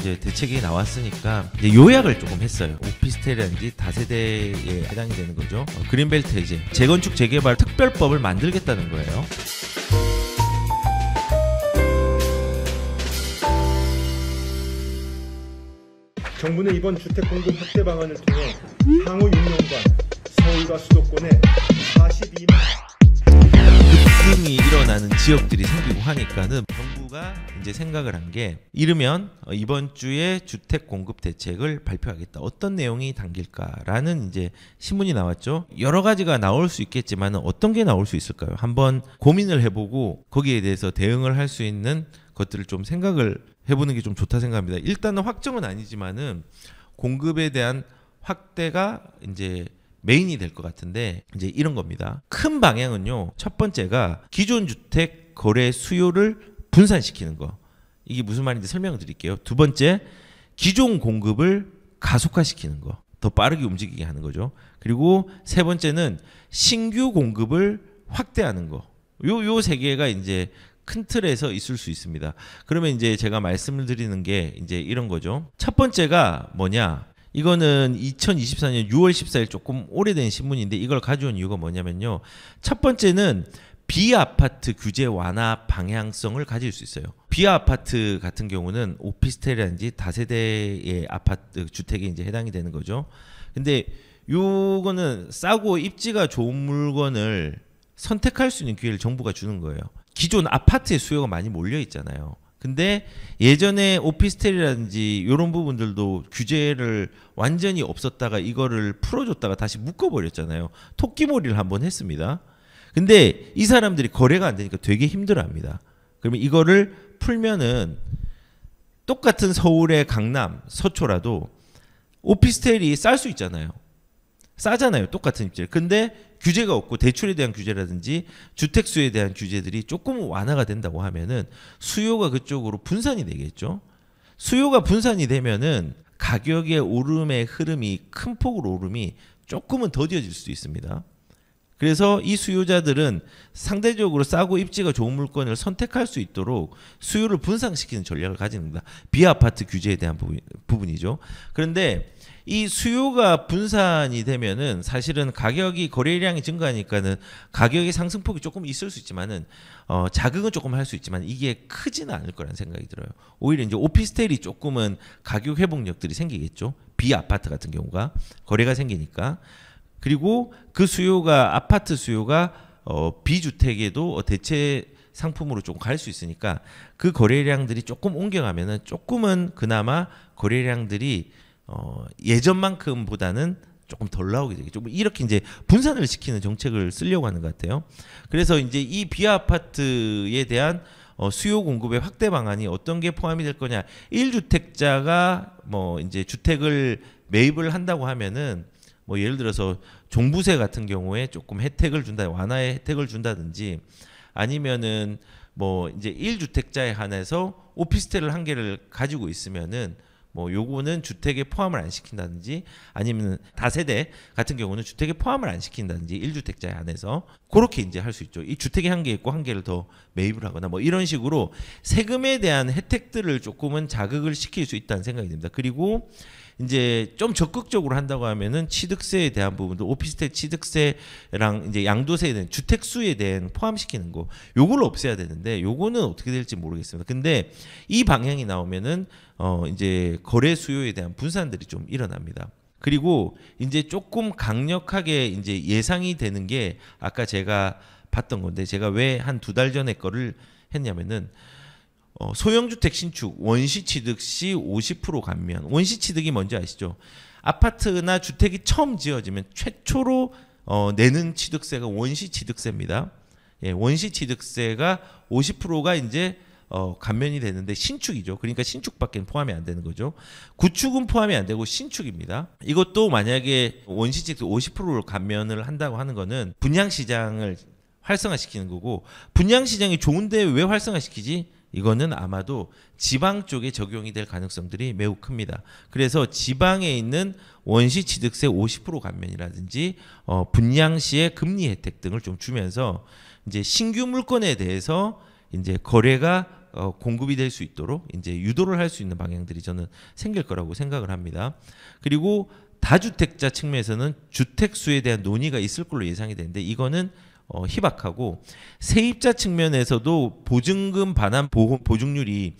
이제 대책이 나왔으니까 이제 요약을 조금 했어요. 오피스텔이라든지 다세대에 해당이 되는 거죠. 어, 그린벨트 해제, 재건축 재개발 특별법을 만들겠다는 거예요. 정부는 이번 주택 공급 확대 방안을 통해 향후 6년간 서울과 수도권에 42만 급등이 일어나는 지역들이 생기고 하니까는 정부가 이제 생각을 한 게 이르면 어, 이번 주에 주택 공급 대책을 발표하겠다. 어떤 내용이 담길까라는 이제 신문이 나왔죠. 여러 가지가 나올 수 있겠지만 어떤 게 나올 수 있을까요? 한번 고민을 해보고 거기에 대해서 대응을 할 수 있는 것들을 좀 생각을 해보는 게 좀 좋다 생각합니다. 일단은 확정은 아니지만은 공급에 대한 확대가 이제 메인이 될 것 같은데 이제 이런 겁니다. 큰 방향은요. 첫 번째가 기존 주택 거래 수요를 분산시키는 거. 이게 무슨 말인지 설명을 드릴게요. 두 번째, 기존 공급을 가속화시키는 거. 더 빠르게 움직이게 하는 거죠. 그리고 세 번째는 신규 공급을 확대하는 거. 요 요 세 개가 이제 큰 틀에서 있을 수 있습니다. 그러면 이제 제가 말씀을 드리는 게 이제 이런 거죠. 첫 번째가 뭐냐? 이거는 2024년 6월 14일 조금 오래된 신문인데 이걸 가져온 이유가 뭐냐면요. 첫 번째는 비아파트 규제 완화 방향성을 가질 수 있어요. 비아 파트 같은 경우는 오피스텔이라든지 다세대의 아파트 그 주택에 이제 해당이 되는 거죠. 근데 요거는 싸고 입지가 좋은 물건을 선택할 수 있는 기회를 정부가 주는 거예요. 기존 아파트의 수요가 많이 몰려 있잖아요. 근데 예전에 오피스텔이라든지 이런 부분들도 규제를 완전히 없었다가 이거를 풀어줬다가 다시 묶어버렸잖아요. 토끼몰이를 한번 했습니다. 근데 이 사람들이 거래가 안 되니까 되게 힘들어합니다. 그러면 이거를 풀면은 똑같은 서울의 강남, 서초라도 오피스텔이 쌀 수 있잖아요. 싸잖아요. 똑같은 입지를. 근데 규제가 없고 대출에 대한 규제라든지 주택수에 대한 규제들이 조금 완화가 된다고 하면은 수요가 그쪽으로 분산이 되겠죠. 수요가 분산이 되면은 가격의 오름의 흐름이 큰 폭으로 오름이 조금은 더뎌질 수도 있습니다. 그래서 이 수요자들은 상대적으로 싸고 입지가 좋은 물건을 선택할 수 있도록 수요를 분산시키는 전략을 가진 겁니다. 비아파트 규제에 대한 부분, 이죠 그런데 이 수요가 분산이 되면은 사실은 가격이 거래량이 증가하니까는 가격의 상승폭이 조금 있을 수 있지만은 어 자극은 조금 할 수 있지만 이게 크지는 않을 거라는 생각이 들어요. 오히려 이제 오피스텔이 조금은 가격 회복력들이 생기겠죠. 비아파트 같은 경우가 거래가 생기니까 그리고 그 수요가 아파트 수요가 어, 비주택에도 대체 상품으로 조금 갈 수 있으니까 그 거래량들이 조금 옮겨가면은 조금은 그나마 거래량들이 어, 예전만큼보다는 조금 덜 나오게 되겠죠. 뭐 이렇게 이제 분산을 시키는 정책을 쓰려고 하는 것 같아요. 그래서 이제 이 비아 아파트에 대한 어, 수요 공급의 확대 방안이 어떤 게 포함이 될 거냐. 1주택자가 뭐 이제 주택을 매입을 한다고 하면은 뭐 예를 들어서 종부세 같은 경우에 조금 혜택을 준다 완화의 혜택을 준다든지 아니면은 뭐 이제 1주택자에 한해서 오피스텔을 한 개를 가지고 있으면은 뭐 요거는 주택에 포함을 안 시킨다든지 아니면 다세대 같은 경우는 주택에 포함을 안 시킨다든지 1주택자에 한해서 그렇게 이제 할 수 있죠. 이 주택에 한 개 있고 한 개를 더 매입을 하거나 뭐 이런 식으로 세금에 대한 혜택들을 조금은 자극을 시킬 수 있다는 생각이 듭니다. 그리고 이제 좀 적극적으로 한다고 하면은 취득세에 대한 부분도 오피스텔 취득세랑 이제 양도세에 대한 주택수에 대한 포함시키는 거 요걸 없애야 되는데 요거는 어떻게 될지 모르겠습니다. 근데 이 방향이 나오면은 어 이제 거래 수요에 대한 분산들이 좀 일어납니다. 그리고 이제 조금 강력하게 이제 예상이 되는 게 아까 제가 봤던 건데 제가 왜 한 두 달 전에 거를 했냐면은 어, 소형주택 신축 원시 취득 시 50% 감면. 원시 취득이 뭔지 아시죠? 아파트나 주택이 처음 지어지면 최초로 어, 내는 취득세가 원시 취득세입니다. 예, 원시 취득세가 50%가 이제 어, 감면이 되는데 신축이죠. 그러니까 신축밖에 포함이 안 되는 거죠. 구축은 포함이 안 되고 신축입니다. 이것도 만약에 원시 취득세 50%를 감면을 한다고 하는 거는 분양 시장을 활성화시키는 거고 분양 시장이 좋은데 왜 활성화시키지? 이거는 아마도 지방 쪽에 적용이 될 가능성들이 매우 큽니다. 그래서 지방에 있는 원시 취득세 50% 감면이라든지 어 분양 시의 금리 혜택 등을 좀 주면서 이제 신규 물건에 대해서 이제 거래가 어, 공급이 될 수 있도록 이제 유도를 할 수 있는 방향들이 저는 생길 거라고 생각을 합니다. 그리고 다주택자 측면에서는 주택수에 대한 논의가 있을 걸로 예상이 되는데 이거는 어, 희박하고 세입자 측면에서도 보증금 반환 보험 보증률이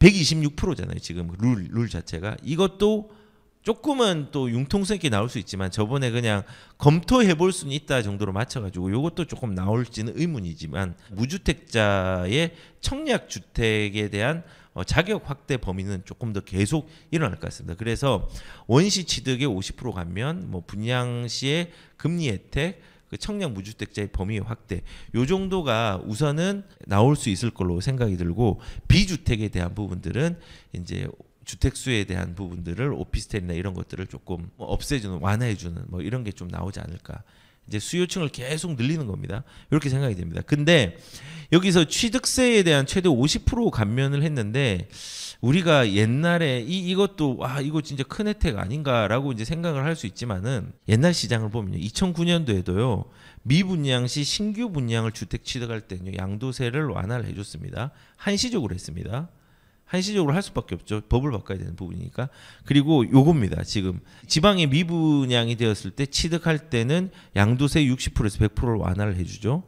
126%잖아요. 지금 룰, 룰 자체가 이것도 조금은 또 융통성 있게 나올 수 있지만 저번에 그냥 검토해 볼 수는 있다 정도로 맞춰가지고 이것도 조금 나올지는 의문이지만 무주택자의 청약 주택에 대한 어, 자격 확대 범위는 조금 더 계속 일어날 것 같습니다. 그래서 원시 취득의 50% 가면 뭐 분양 시에 금리 혜택 그 청년 무주택자의 범위 확대 요 정도가 우선은 나올 수 있을 걸로 생각이 들고 비주택에 대한 부분들은 이제 주택수에 대한 부분들을 오피스텔이나 이런 것들을 조금 뭐 없애주는 완화해주는 뭐 이런 게 좀 나오지 않을까 이제 수요층을 계속 늘리는 겁니다 이렇게 생각이 됩니다 근데 여기서 취득세에 대한 최대 50% 감면을 했는데 우리가 옛날에 이 이것도 와 이거 진짜 큰 혜택 아닌가라고 이제 생각을 할 수 있지만은 옛날 시장을 보면 2009년도에도요. 미분양 시 신규 분양을 주택 취득할 때는 양도세를 완화를 해 줬습니다. 한시적으로 했습니다. 한시적으로 할 수밖에 없죠. 법을 바꿔야 되는 부분이니까. 그리고 요겁니다. 지금 지방에 미분양이 되었을 때 취득할 때는 양도세 60%에서 100%를 완화를 해주죠.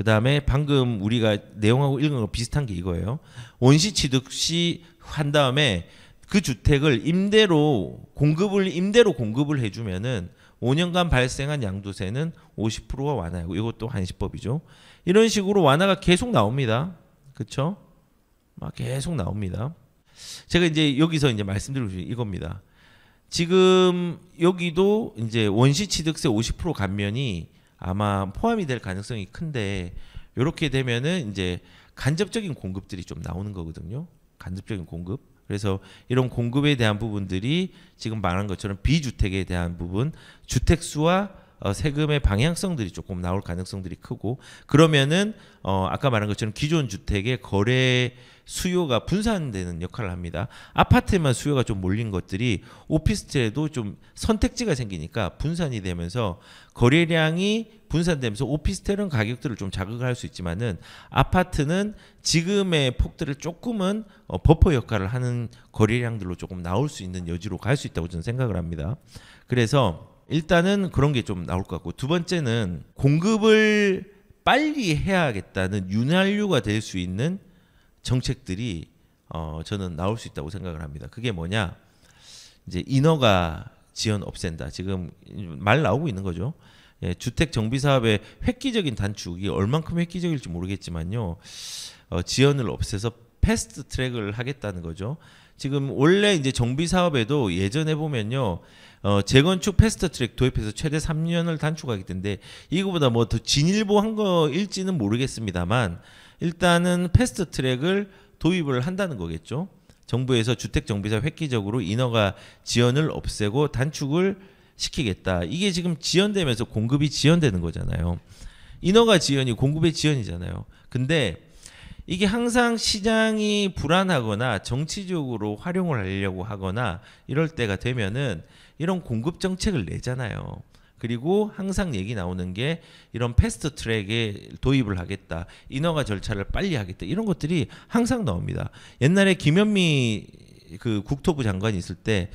그 다음에 방금 우리가 내용하고 읽은 거 비슷한 게 이거예요. 원시 취득시 한 다음에 그 주택을 임대로 공급을 임대로 공급을 해주면은 5년간 발생한 양도세는 50%가 완화하고 이것도 한시법이죠. 이런 식으로 완화가 계속 나옵니다. 그쵸막 아, 계속 나옵니다. 제가 이제 여기서 이제 말씀드리고 싶은 이겁니다. 지금 여기도 이제 원시 취득세 50% 감면이 아마 포함이 될 가능성이 큰데 이렇게 되면은 이제 간접적인 공급들이 좀 나오는 거거든요. 간접적인 공급. 그래서 이런 공급에 대한 부분들이 지금 말한 것처럼 비주택에 대한 부분, 주택 수와 어, 세금의 방향성들이 조금 나올 가능성들이 크고 그러면은 어, 아까 말한 것처럼 기존 주택의 거래 수요가 분산되는 역할을 합니다. 아파트에만 수요가 좀 몰린 것들이 오피스텔에도 좀 선택지가 생기니까 분산이 되면서 거래량이 분산되면서 오피스텔은 가격들을 좀 자극할 수 있지만은 아파트는 지금의 폭들을 조금은 어, 버퍼 역할을 하는 거래량들로 조금 나올 수 있는 여지로 갈 수 있다고 저는 생각을 합니다. 그래서 일단은 그런 게 좀 나올 것 같고 두 번째는 공급을 빨리 해야겠다는 윤활유가 될 수 있는 정책들이 어, 저는 나올 수 있다고 생각을 합니다. 그게 뭐냐? 이제 인허가 지연 없앤다. 지금 말 나오고 있는 거죠. 예, 주택 정비 사업의 획기적인 단축이 얼만큼 획기적일지 모르겠지만요. 어, 지연을 없애서 패스트 트랙을 하겠다는 거죠. 지금 원래 이제 정비 사업에도 예전에 보면요. 어, 재건축 패스트 트랙 도입해서 최대 3년을 단축하게된문 이거보다 뭐 더 진일보한 거일지는 모르겠습니다만 일단은 패스트 트랙을 도입을 한다는 거겠죠. 정부에서 주택 정비사 획기적으로 인허가 지연을 없애고 단축을 시키겠다. 이게 지금 지연되면서 공급이 지연되는 거잖아요. 인허가 지연이 공급의 지연이잖아요. 근데 이게 항상 시장이 불안하거나 정치적으로 활용을 하려고 하거나 이럴 때가 되면은 이런 공급 정책을 내잖아요. 그리고 항상 얘기 나오는 게 이런 패스트 트랙에 도입을 하겠다. 인허가 절차를 빨리 하겠다. 이런 것들이 항상 나옵니다. 옛날에 김현미 그 국토부 장관이 있을 때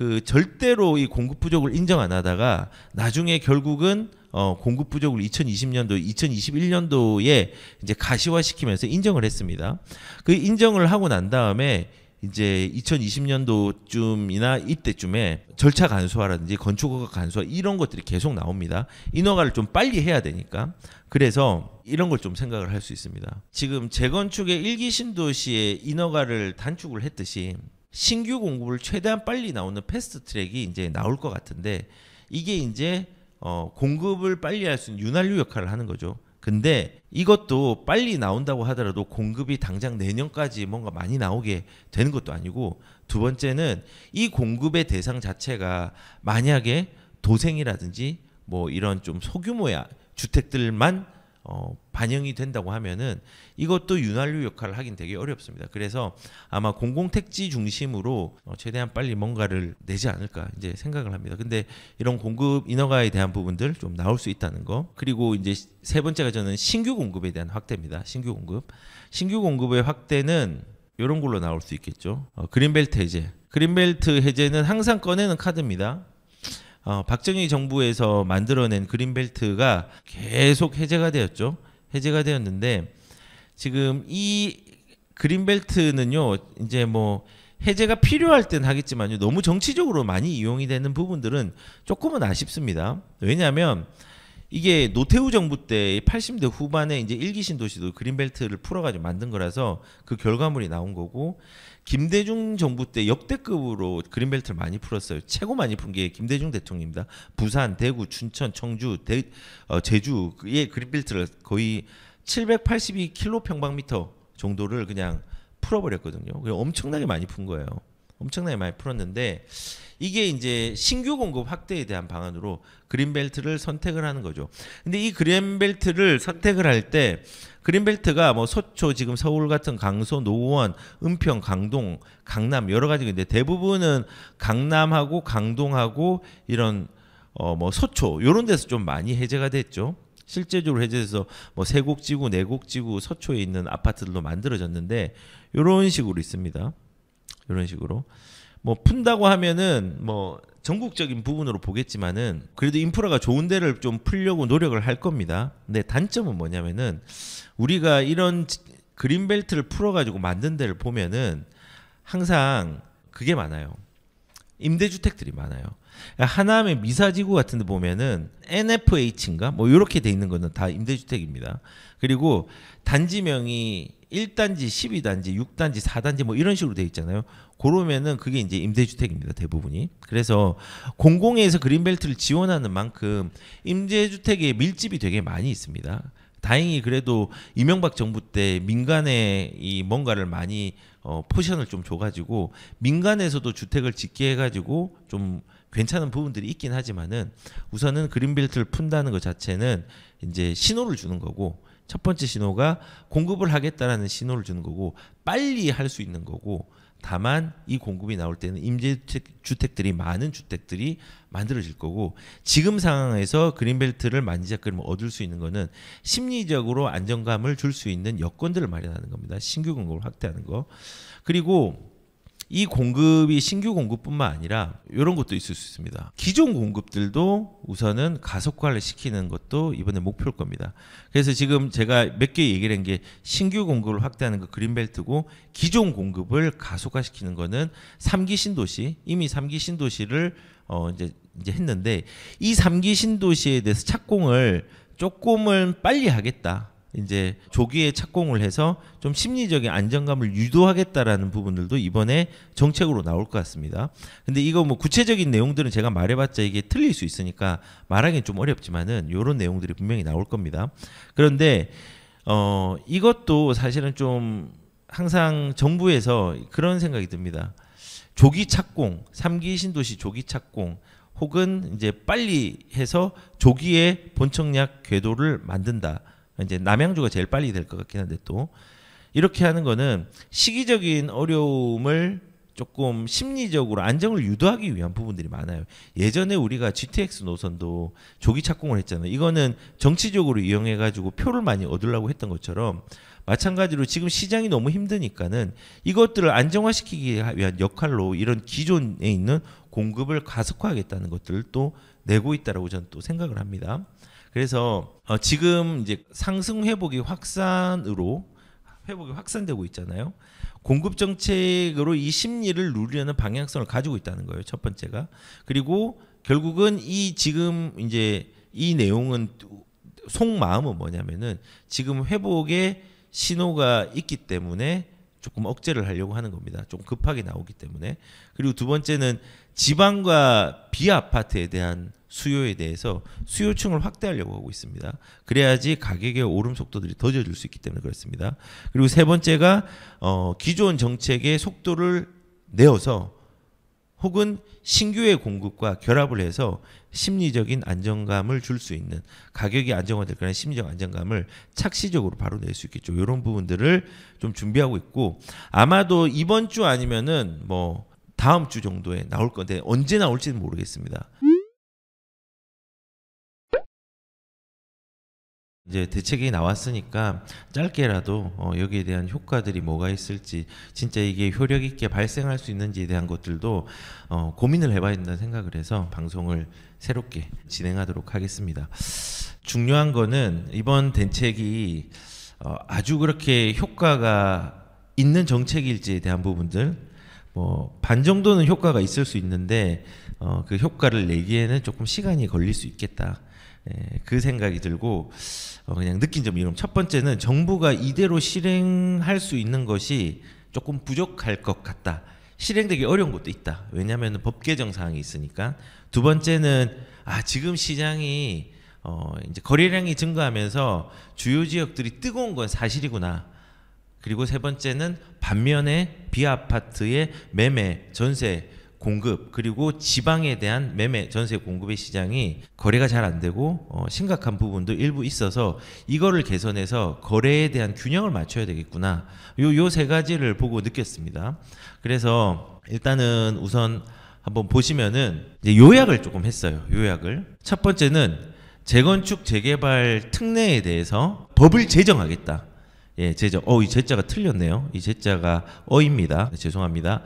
그 절대로 이 공급 부족을 인정 안 하다가 나중에 결국은 어, 공급 부족을 2020년도, 2021년도에 이제 가시화시키면서 인정을 했습니다. 그 인정을 하고 난 다음에 이제 2020년도쯤이나 이때쯤에 절차 간소화라든지 건축허가 간소화 이런 것들이 계속 나옵니다. 인허가를 좀 빨리 해야 되니까. 그래서 이런 걸 좀 생각을 할 수 있습니다. 지금 재건축의 일기 신도시의 인허가를 단축을 했듯이 신규 공급을 최대한 빨리 나오는 패스트 트랙이 이제 나올 것 같은데 이게 이제 어 공급을 빨리 할 수 있는 윤활유 역할을 하는 거죠. 근데 이것도 빨리 나온다고 하더라도 공급이 당장 내년까지 뭔가 많이 나오게 되는 것도 아니고 두 번째는 이 공급의 대상 자체가 만약에 도생이라든지 뭐 이런 좀 소규모야 주택들만 어, 반영이 된다고 하면은 이것도 윤활유 역할을 하긴 되게 어렵습니다. 그래서 아마 공공택지 중심으로 어, 최대한 빨리 뭔가를 내지 않을까 이제 생각을 합니다. 근데 이런 공급 인허가에 대한 부분들 좀 나올 수 있다는 거 그리고 이제 세 번째가 저는 신규 공급에 대한 확대입니다. 신규 공급 신규 공급의 확대는 이런 걸로 나올 수 있겠죠. 어, 그린벨트 해제 그린벨트 해제는 항상 꺼내는 카드입니다. 어, 박정희 정부에서 만들어낸 그린벨트가 계속 해제가 되었죠. 해제가 되었는데 지금 이 그린벨트는요, 이제 뭐 해제가 필요할 땐 하겠지만요, 너무 정치적으로 많이 이용이 되는 부분들은 조금은 아쉽습니다. 왜냐하면 이게 노태우 정부 때 80대 후반에 이제 일기 신도시도 그린벨트를 풀어가지고 만든 거라서 그 결과물이 나온 거고 김대중 정부 때 역대급으로 그린벨트를 많이 풀었어요. 최고 많이 푼 게 김대중 대통령입니다. 부산, 대구, 춘천, 청주, 대, 어, 제주의 그린벨트를 거의 782 킬로 평방미터 정도를 그냥 풀어버렸거든요. 엄청나게 많이 푼 거예요. 엄청나게 많이 풀었는데 이게 이제 신규 공급 확대에 대한 방안으로 그린벨트를 선택을 하는 거죠. 근데 이 그린벨트를 선택을 할 때 그린벨트가 뭐 서초 지금 서울 같은 강서 노원 은평 강동 강남 여러 가지가 있는데 대부분은 강남하고 강동하고 이런 어 뭐 서초 요런 데서 좀 많이 해제가 됐죠. 실제적으로 해제돼서 뭐 세곡지구, 내곡지구, 네 서초에 있는 아파트들로 만들어졌는데 요런 식으로 있습니다. 이런 식으로 뭐 푼다고 하면은 뭐 전국적인 부분으로 보겠지만은 그래도 인프라가 좋은 데를 좀 풀려고 노력을 할 겁니다. 근데 단점은 뭐냐면은 우리가 이런 그린벨트를 풀어가지고 만든 데를 보면은 항상 그게 많아요. 임대주택들이 많아요. 하남의 미사지구 같은데 보면은 NFH인가 뭐 이렇게 돼 있는 거는 다 임대주택입니다. 그리고 단지명이 1단지, 12단지, 6단지, 4단지 뭐 이런 식으로 돼 있잖아요. 그러면은 그게 이제 임대주택입니다. 대부분이. 그래서 공공에서 그린벨트를 지원하는 만큼 임대주택의 밀집이 되게 많이 있습니다. 다행히 그래도 이명박 정부 때 민간에 이 뭔가를 많이 어, 포션을 좀 줘가지고 민간에서도 주택을 짓게 해가지고 좀 괜찮은 부분들이 있긴 하지만은 우선은 그린벨트를 푼다는 것 자체는 이제 신호를 주는 거고 첫 번째 신호가 공급을 하겠다라는 신호를 주는 거고 빨리 할 수 있는 거고 다만 이 공급이 나올 때는 임대주택들이 많은 주택들이 만들어질 거고 지금 상황에서 그린벨트를 만지작거리면 얻을 수 있는 거는 심리적으로 안정감을 줄 수 있는 여건들을 마련하는 겁니다. 신규 공급을 확대하는 거. 그리고 이 공급이 신규 공급뿐만 아니라 이런 것도 있을 수 있습니다. 기존 공급들도 우선은 가속화를 시키는 것도 이번에 목표일 겁니다. 그래서 지금 제가 몇 개 얘기를 한 게 신규 공급을 확대하는 거 그린벨트고 기존 공급을 가속화시키는 거는 3기 신도시 이미 3기 신도시를 어 이제 이제 했는데 이 3기 신도시에 대해서 착공을 조금은 빨리 하겠다. 이제 조기에 착공을 해서 좀 심리적인 안정감을 유도하겠다라는 부분들도 이번에 정책으로 나올 것 같습니다. 근데 이거 뭐 구체적인 내용들은 제가 말해봤자 이게 틀릴 수 있으니까 말하기는 좀 어렵지만은 이런 내용들이 분명히 나올 겁니다. 그런데 어 이것도 사실은 좀 항상 정부에서 그런 생각이 듭니다. 조기 착공, 3기 신도시 조기 착공 혹은 이제 빨리 해서 조기에 본청약 궤도를 만든다. 이제 남양주가 제일 빨리 될 것 같긴 한데 또 이렇게 하는 거는 시기적인 어려움을 조금 심리적으로 안정을 유도하기 위한 부분들이 많아요. 예전에 우리가 GTX 노선도 조기 착공을 했잖아요. 이거는 정치적으로 이용해 가지고 표를 많이 얻으려고 했던 것처럼 마찬가지로 지금 시장이 너무 힘드니까는 이것들을 안정화시키기 위한 역할로 이런 기존에 있는 공급을 가속화하겠다는 것들을 또 내고 있다라고 저는 또 생각을 합니다. 그래서 어 지금 이제 상승 회복이 확산으로 회복이 확산되고 있잖아요. 공급 정책으로 이 심리를 누리려는 방향성을 가지고 있다는 거예요. 첫 번째가. 그리고 결국은 이 지금 이제 이 내용은 속마음은 뭐냐면은 지금 회복의 신호가 있기 때문에 조금 억제를 하려고 하는 겁니다. 좀 급하게 나오기 때문에. 그리고 두 번째는 지방과 비아파트에 대한 수요에 대해서 수요층을 확대하려고 하고 있습니다. 그래야지 가격의 오름 속도들이 더뎌줄 수 있기 때문에 그렇습니다. 그리고 세 번째가 어, 기존 정책의 속도를 내어서 혹은 신규의 공급과 결합을 해서 심리적인 안정감을 줄 수 있는 가격이 안정화될 거라는 심리적 안정감을 착시적으로 바로 낼 수 있겠죠. 이런 부분들을 좀 준비하고 있고 아마도 이번 주 아니면은 뭐 다음 주 정도에 나올 건데 언제 나올지는 모르겠습니다. 이제 대책이 나왔으니까 짧게라도 어 여기에 대한 효과들이 뭐가 있을지 진짜 이게 효력 있게 발생할 수 있는지에 대한 것들도 어 고민을 해봐야 된다는 생각을 해서 방송을 새롭게 진행하도록 하겠습니다. 중요한 거는 이번 대책이 어 아주 그렇게 효과가 있는 정책일지에 대한 부분들 뭐반 정도는 효과가 있을 수 있는데 어, 그 효과를 내기에는 조금 시간이 걸릴 수 있겠다. 예, 그 생각이 들고 어, 그냥 느낀 점이 이런 첫 번째는 정부가 이대로 실행할 수 있는 것이 조금 부족할 것 같다. 실행되기 어려운 것도 있다. 왜냐하면 법 개정 사항이 있으니까. 두 번째는 아 지금 시장이 어 이제 거래량이 증가하면서 주요 지역들이 뜨거운 건 사실이구나. 그리고 세 번째는 반면에 비아파트의 매매 전세 공급 그리고 지방에 대한 매매 전세 공급의 시장이 거래가 잘 안 되고 어, 심각한 부분도 일부 있어서 이거를 개선해서 거래에 대한 균형을 맞춰야 되겠구나 요 요 세 가지를 보고 느꼈습니다. 그래서 일단은 우선 한번 보시면은 요약을 조금 했어요. 요약을 첫 번째는 재건축 재개발 특례에 대해서 법을 제정하겠다. 예, 제정. 어, 이 제자가 틀렸네요. 이 제자가 어입니다. 죄송합니다.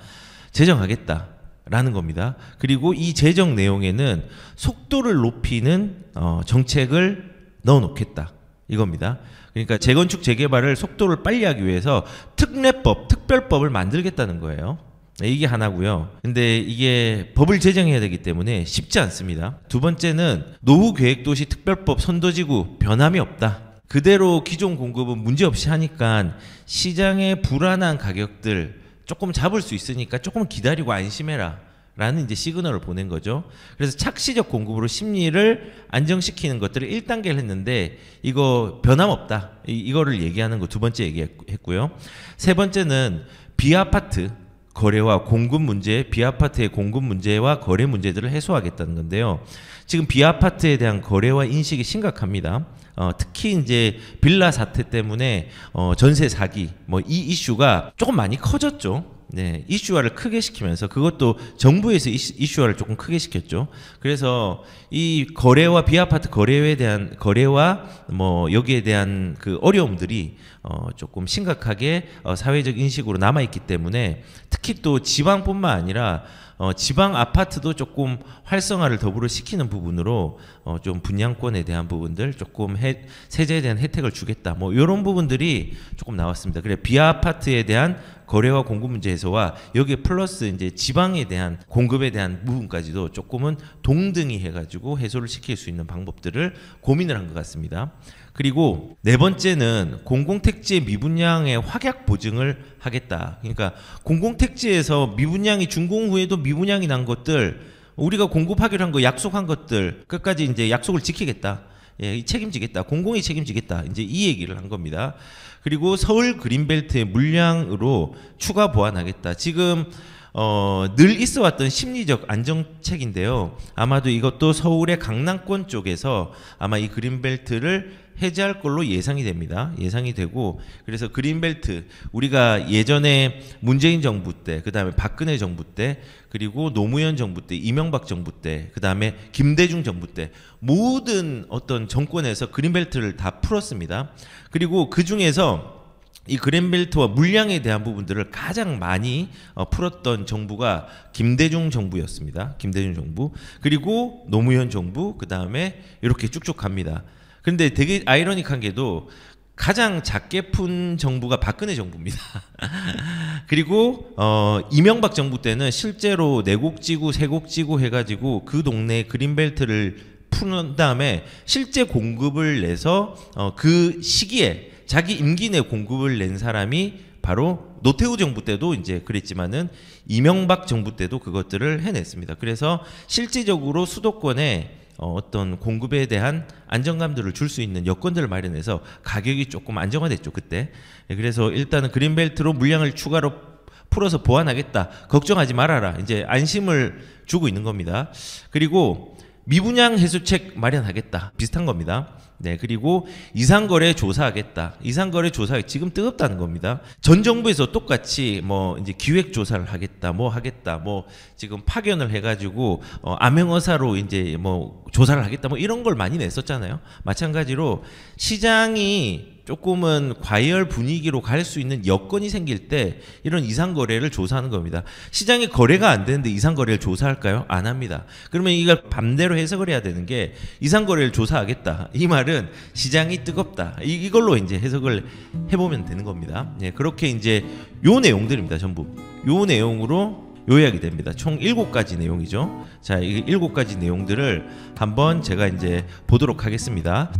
제정하겠다. 라는 겁니다. 그리고 이 재정 내용에는 속도를 높이는 어, 정책을 넣어 놓겠다. 이겁니다. 그러니까 재건축 재개발을 속도를 빨리 하기 위해서 특례법, 특별법을 만들겠다는 거예요. 네, 이게 하나고요. 근데 이게 법을 제정해야 되기 때문에 쉽지 않습니다. 두 번째는 노후 계획 도시 특별법 선도지구 변함이 없다. 그대로 기존 공급은 문제없이 하니까 시장의 불안한 가격들 조금 잡을 수 있으니까 조금 기다리고 안심해라. 라는 이제 시그널을 보낸 거죠. 그래서 착시적 공급으로 심리를 안정시키는 것들을 1단계를 했는데 이거 변함없다. 이, 거를 얘기하는 거 두 번째 얘기했고요. 세 번째는 비아파트 거래와 공급 문제, 비아파트의 공급 문제와 거래 문제들을 해소하겠다는 건데요. 지금 비아파트에 대한 거래와 인식이 심각합니다. 어, 특히 이제 빌라 사태 때문에 어, 전세 사기 뭐 이 이슈가 조금 많이 커졌죠. 네, 이슈화를 크게 시키면서 그것도 정부에서 이슈화를 조금 크게 시켰죠. 그래서 이 거래와 비아파트 거래에 대한 거래와 뭐 여기에 대한 그 어려움들이 어, 조금 심각하게 어, 사회적 인식으로 남아 있기 때문에 특히 또 지방뿐만 아니라 어, 지방 아파트도 조금 활성화를 더불어 시키는 부분으로 어, 좀 분양권에 대한 부분들 조금 해, 세제에 대한 혜택을 주겠다 뭐 이런 부분들이 조금 나왔습니다. 그래 비아 아파트에 대한 거래와 공급 문제에서와 여기에 플러스 이제 지방에 대한 공급에 대한 부분까지도 조금은 동등히 해가지고 해소를 시킬 수 있는 방법들을 고민을 한 것 같습니다. 그리고 네 번째는 공공택지의 미분양의 확약 보증을 하겠다. 그러니까 공공택지에서 미분양이 준공 후에도 미분양이 난 것들 우리가 공급하기로 한 거 약속한 것들 끝까지 이제 약속을 지키겠다. 예, 책임지겠다. 공공이 책임지겠다. 이제 이 얘기를 한 겁니다. 그리고 서울 그린벨트의 물량으로 추가 보완하겠다. 지금 어, 늘 있어 왔던 심리적 안정책인데요. 아마도 이것도 서울의 강남권 쪽에서 아마 이 그린벨트를 해제할 걸로 예상이 됩니다. 예상이 되고 그래서 그린벨트 우리가 예전에 문재인 정부 때 그다음에 박근혜 정부 때 그리고 노무현 정부 때 이명박 정부 때 그다음에 김대중 정부 때 모든 어떤 정권에서 그린벨트를 다 풀었습니다. 그리고 그 중에서 이 그랜벨트와 물량에 대한 부분들을 가장 많이 어, 풀었던 정부가 김대중 정부였습니다. 김대중 정부 그리고 노무현 정부 그 다음에 이렇게 쭉쭉 갑니다. 그런데 되게 아이러니한 게도 가장 작게 푼 정부가 박근혜 정부입니다. 그리고 어 이명박 정부 때는 실제로 내곡지구 세곡지구 해가지고 그 동네 그린벨트를 푸는 다음에 실제 공급을 내서 어그 시기에 자기 임기 내 공급을 낸 사람이 바로 노태우 정부 때도 이제 그랬지만은 이명박 정부 때도 그것들을 해냈습니다. 그래서 실질적으로 수도권에 어, 어떤 공급에 대한 안정감들을 줄 수 있는 여건들을 마련해서 가격이 조금 안정화됐죠 그때. 예, 그래서 일단은 그린벨트로 물량을 추가로 풀어서 보완하겠다. 걱정하지 말아라. 이제 안심을 주고 있는 겁니다. 그리고 미분양 해소책 마련하겠다. 비슷한 겁니다. 네, 그리고 이상거래 조사하겠다. 이상거래 조사 지금 뜨겁다는 겁니다. 전 정부에서 똑같이 뭐 이제 기획 조사를 하겠다, 뭐 하겠다, 뭐 지금 파견을 해가지고 어, 암행어사로 이제 뭐 조사를 하겠다, 뭐 이런 걸 많이 냈었잖아요. 마찬가지로 시장이 조금은 과열 분위기로 갈 수 있는 여건이 생길 때 이런 이상 거래를 조사하는 겁니다. 시장에 거래가 안 되는데 이상 거래를 조사할까요? 안 합니다. 그러면 이걸 반대로 해석을 해야 되는 게 이상 거래를 조사하겠다. 이 말은 시장이 뜨겁다. 이, 걸로 이제 해석을 해보면 되는 겁니다. 예, 그렇게 이제 요 내용들입니다. 전부 요 내용으로 요약이 됩니다. 총 7가지 내용이죠. 자, 이 7가지 내용들을 한번 제가 이제 보도록 하겠습니다.